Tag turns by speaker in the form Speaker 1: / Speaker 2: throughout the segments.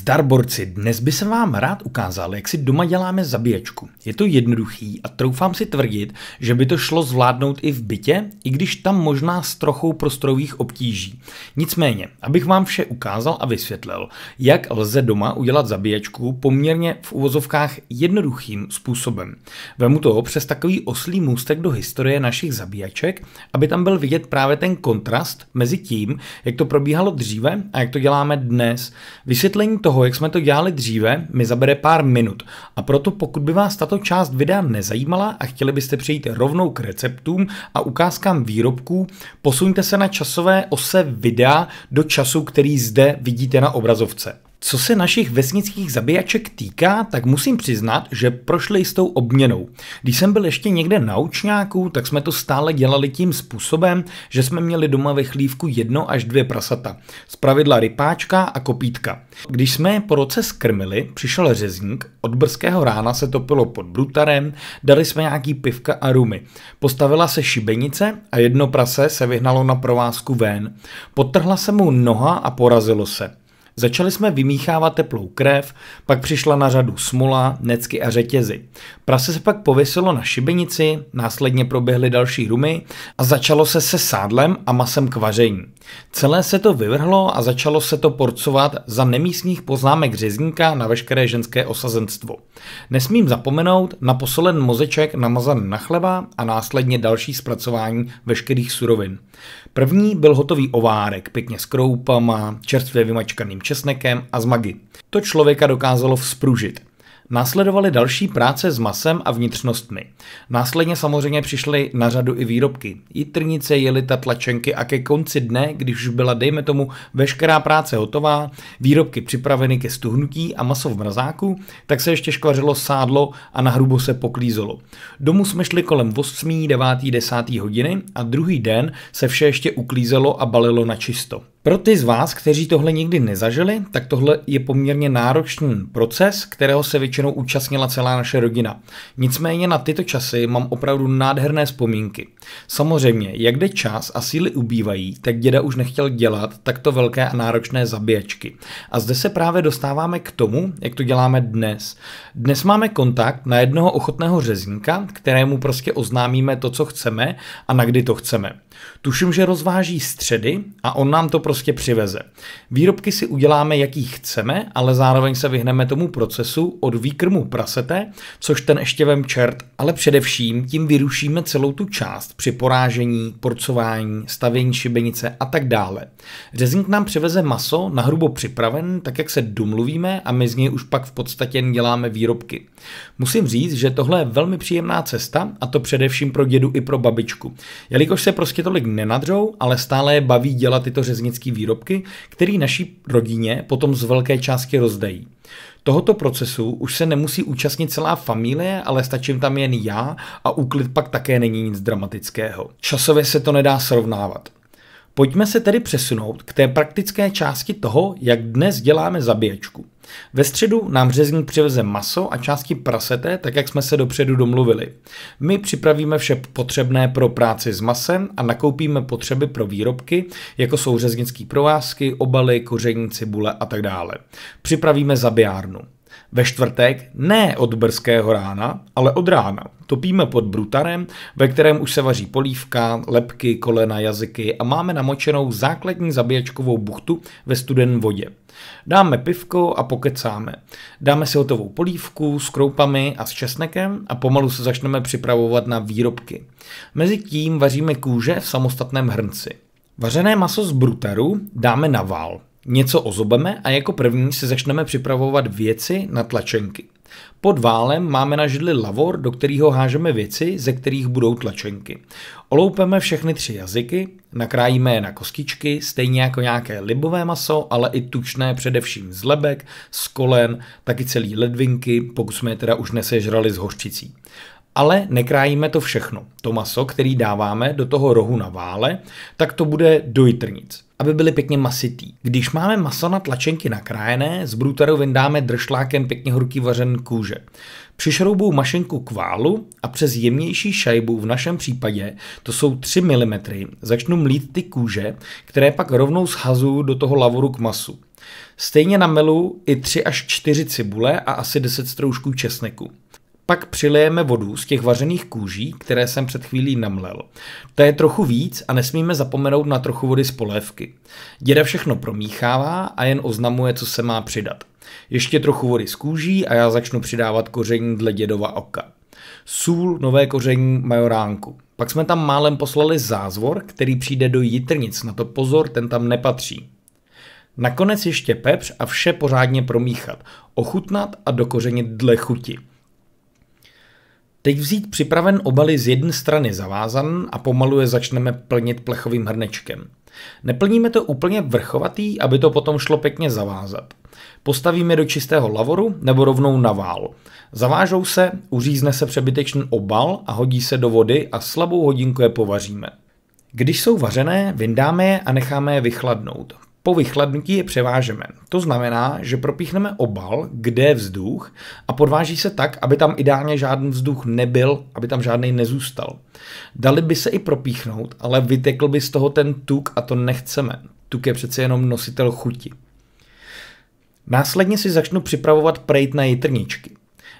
Speaker 1: Zdarborci, dnes by se vám rád ukázal, jak si doma děláme zabíječku. Je to jednoduchý a troufám si tvrdit, že by to šlo zvládnout i v bytě, i když tam možná s trochou prostorových obtíží. Nicméně, abych vám vše ukázal a vysvětlil, jak lze doma udělat zabíječku poměrně v uvozovkách jednoduchým způsobem. Vemu toho přes takový oslý můstek do historie našich zabíjaček, aby tam byl vidět právě ten kontrast mezi tím, jak to probíhalo dříve a jak to děláme dnes. Vysvětlení toho toho, jak jsme to dělali dříve, mi zabere pár minut a proto pokud by vás tato část videa nezajímala a chtěli byste přejít rovnou k receptům a ukázkám výrobků, posuňte se na časové ose videa do času, který zde vidíte na obrazovce. Co se našich vesnických zabijaček týká, tak musím přiznat, že prošli jistou obměnou. Když jsem byl ještě někde na učňáku, tak jsme to stále dělali tím způsobem, že jsme měli doma ve chlívku jedno až dvě prasata. pravidla rypáčka a kopítka. Když jsme je po roce skrmili, přišel řezník, od brzkého rána se topilo pod brutarem, dali jsme nějaký pivka a rumy. Postavila se šibenice a jedno prase se vyhnalo na provázku ven. Potrhla se mu noha a porazilo se. Začali jsme vymíchávat teplou krev, pak přišla na řadu smola, necky a řetězy. Prase se pak pověsilo na šibenici, následně proběhly další rumy a začalo se se sádlem a masem k vaření. Celé se to vyvrhlo a začalo se to porcovat za nemístních poznámek řezníka na veškeré ženské osazenstvo. Nesmím zapomenout na posolen mozeček namazan na chleba a následně další zpracování veškerých surovin. První byl hotový ovárek, pěkně s kroupama, čerstvě vymačkaným česnekem a z magy. To člověka dokázalo vzpružit. Následovaly další práce s masem a vnitřnostmi. Následně samozřejmě přišly na řadu i výrobky. Jitrnice, jelita, tlačenky a ke konci dne, když už byla dejme tomu veškerá práce hotová, výrobky připraveny ke stuhnutí a maso v mrazáku, tak se ještě škvařilo sádlo a na hrubo se poklízelo. Domů jsme šli kolem 8, 9, 10 hodiny a druhý den se vše ještě uklízelo a balilo na čisto. Pro ty z vás, kteří tohle nikdy nezažili, tak tohle je poměrně náročný proces, kterého se většinou většinou účastnila celá naše rodina. Nicméně na tyto časy mám opravdu nádherné vzpomínky. Samozřejmě, jak jde čas a síly ubývají, tak děda už nechtěl dělat takto velké a náročné zabíječky. A zde se právě dostáváme k tomu, jak to děláme dnes. Dnes máme kontakt na jednoho ochotného řezníka, kterému prostě oznámíme to, co chceme a na kdy to chceme. Tuším, že rozváží středy a on nám to prostě přiveze. Výrobky si uděláme, jaký chceme, ale zároveň se vyhneme tomu procesu od výkrmu prasete, což ten ještě vem čert, ale především tím vyrušíme celou tu část při porážení, porcování, stavění šibenice a tak dále. Řezník nám přiveze maso na hrubo připraven, tak jak se domluvíme a my z něj už pak v podstatě děláme výrobky. Musím říct, že tohle je velmi příjemná cesta a to především pro dědu i pro babičku, jelikož se prostě tolik nenadřou, ale stále je baví dělat tyto řeznické výrobky, které naší rodině potom z velké části rozdají. Tohoto procesu už se nemusí účastnit celá familie, ale stačím tam jen já a úklid pak také není nic dramatického. Časově se to nedá srovnávat. Pojďme se tedy přesunout k té praktické části toho, jak dnes děláme zabíječku. Ve středu nám řezník přiveze maso a části prasete, tak jak jsme se dopředu domluvili. My připravíme vše potřebné pro práci s masem a nakoupíme potřeby pro výrobky, jako jsou řeznické provázky, obaly, koření, cibule a tak dále. Připravíme zabiárnu. Ve čtvrtek ne od brzkého rána, ale od rána. Topíme pod brutarem, ve kterém už se vaří polívka, lepky, kolena, jazyky a máme namočenou základní zabíjačkovou buchtu ve studen vodě. Dáme pivko a pokecáme. Dáme si hotovou polívku s kroupami a s česnekem a pomalu se začneme připravovat na výrobky. Mezitím vaříme kůže v samostatném hrnci. Vařené maso z brutaru dáme na vál. Něco ozobeme a jako první si začneme připravovat věci na tlačenky. Pod válem máme na židli lavor, do kterého hážeme věci, ze kterých budou tlačenky. Oloupeme všechny tři jazyky, nakrájíme je na kostičky, stejně jako nějaké libové maso, ale i tučné především z lebek, z kolen, taky celý ledvinky, pokud jsme je teda už nesežrali s hořčicí. Ale nekrájíme to všechno. To maso, který dáváme do toho rohu na vále, tak to bude jitrnic, aby byly pěkně masitý. Když máme maso na tlačenky nakrájené, z brutaru vyndáme držlákem pěkně horký vařen kůže. Přišroubou mašenku k válu a přes jemnější šajbu, v našem případě to jsou 3 mm, začnu mlít ty kůže, které pak rovnou schazuju do toho lavoru k masu. Stejně namelu i 3 až 4 cibule a asi 10 stroužků česneku. Pak přilijeme vodu z těch vařených kůží, které jsem před chvílí namlel. Ta je trochu víc a nesmíme zapomenout na trochu vody z polévky. Děda všechno promíchává a jen oznamuje, co se má přidat. Ještě trochu vody z kůží a já začnu přidávat koření dle dědova oka. Sůl, nové koření, majoránku. Pak jsme tam málem poslali zázvor, který přijde do jitrnic, na to pozor, ten tam nepatří. Nakonec ještě pepř a vše pořádně promíchat, ochutnat a dokořenit dle chuti. Teď vzít připraven obaly z jedné strany zavázan a pomalu je začneme plnit plechovým hrnečkem. Neplníme to úplně vrchovatý, aby to potom šlo pěkně zavázat. Postavíme do čistého lavoru nebo rovnou na vál. Zavážou se, uřízne se přebytečný obal a hodí se do vody a slabou hodinku je povaříme. Když jsou vařené, vyndáme je a necháme je vychladnout. Po vychladnutí je převážeme. To znamená, že propíchneme obal, kde je vzduch a podváží se tak, aby tam ideálně žádný vzduch nebyl, aby tam žádný nezůstal. Dali by se i propíchnout, ale vytekl by z toho ten tuk a to nechceme. Tuk je přece jenom nositel chuti. Následně si začnu připravovat prejt na jitrničky.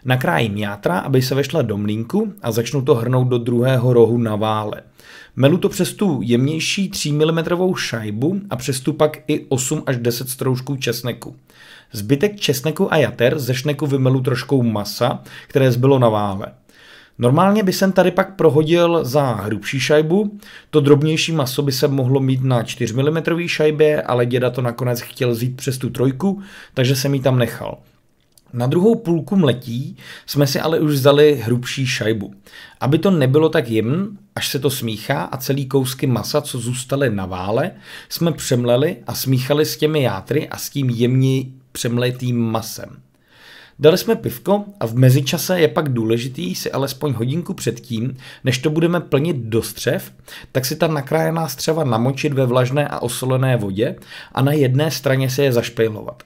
Speaker 1: Nakrájím játra, aby se vešla do mlínku a začnu to hrnout do druhého rohu na vále. Melu to přes tu jemnější 3 mm šajbu a přes tu pak i 8 až 10 stroužků česneku. Zbytek česneku a jater ze šneku vymelu troškou masa, které zbylo na vále. Normálně by jsem tady pak prohodil za hrubší šajbu, to drobnější maso by se mohlo mít na 4 mm šajbě, ale děda to nakonec chtěl vzít přes tu trojku, takže jsem ji tam nechal. Na druhou půlku mletí jsme si ale už vzali hrubší šajbu. Aby to nebylo tak jemn, až se to smíchá a celý kousky masa, co zůstaly na vále, jsme přemleli a smíchali s těmi játry a s tím jemně přemletým masem. Dali jsme pivko a v mezičase je pak důležitý si alespoň hodinku předtím, než to budeme plnit do střev, tak si ta nakrájená střeva namočit ve vlažné a osolené vodě a na jedné straně se je zašpejlovat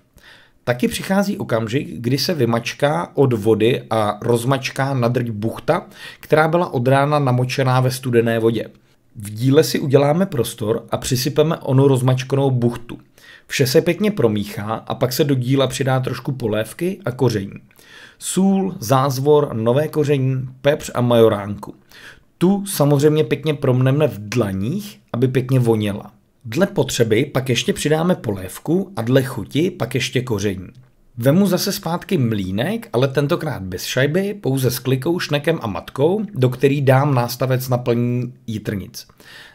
Speaker 1: taky přichází okamžik, kdy se vymačká od vody a rozmačká nadrť buchta, která byla od rána namočená ve studené vodě. V díle si uděláme prostor a přisypeme onu rozmačkanou buchtu. Vše se pěkně promíchá a pak se do díla přidá trošku polévky a koření. Sůl, zázvor, nové koření, pepř a majoránku. Tu samozřejmě pěkně promneme v dlaních, aby pěkně voněla. Dle potřeby pak ještě přidáme polévku a dle chuti pak ještě koření. Vemu zase zpátky mlínek, ale tentokrát bez šajby, pouze s klikou, šnekem a matkou, do který dám nástavec naplní jitrnic.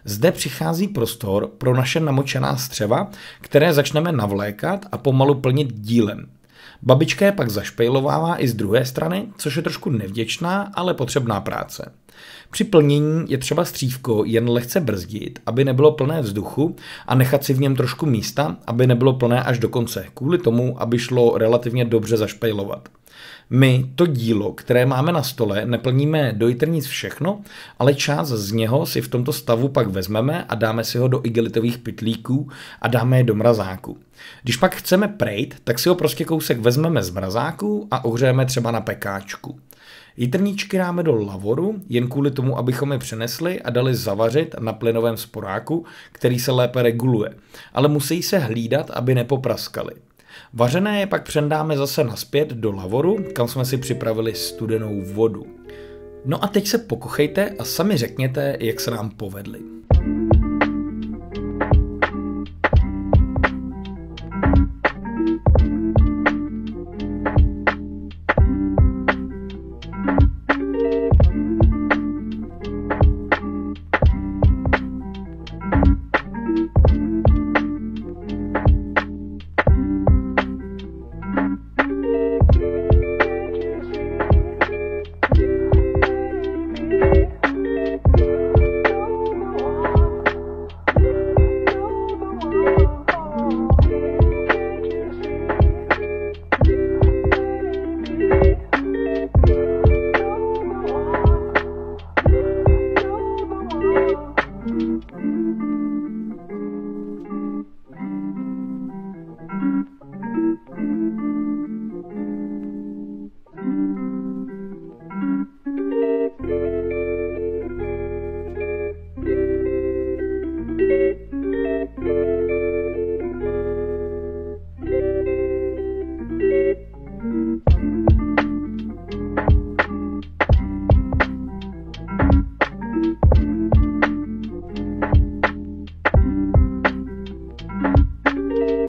Speaker 1: Zde přichází prostor pro naše namočená střeva, které začneme navlékat a pomalu plnit dílem. Babička je pak zašpejlovává i z druhé strany, což je trošku nevděčná, ale potřebná práce. Při plnění je třeba střívko jen lehce brzdit, aby nebylo plné vzduchu a nechat si v něm trošku místa, aby nebylo plné až do konce, kvůli tomu, aby šlo relativně dobře zašpejlovat. My to dílo, které máme na stole, neplníme do jitrnic všechno, ale část z něho si v tomto stavu pak vezmeme a dáme si ho do igelitových pytlíků a dáme je do mrazáku. Když pak chceme prejt, tak si ho prostě kousek vezmeme z mrazáku a ohřejeme třeba na pekáčku. Jitrníčky dáme do lavoru, jen kvůli tomu, abychom je přenesli a dali zavařit na plynovém sporáku, který se lépe reguluje, ale musí se hlídat, aby nepopraskali. Vařené je pak přendáme zase naspět do lavoru, kam jsme si připravili studenou vodu. No a teď se pokochejte a sami řekněte, jak se nám povedly.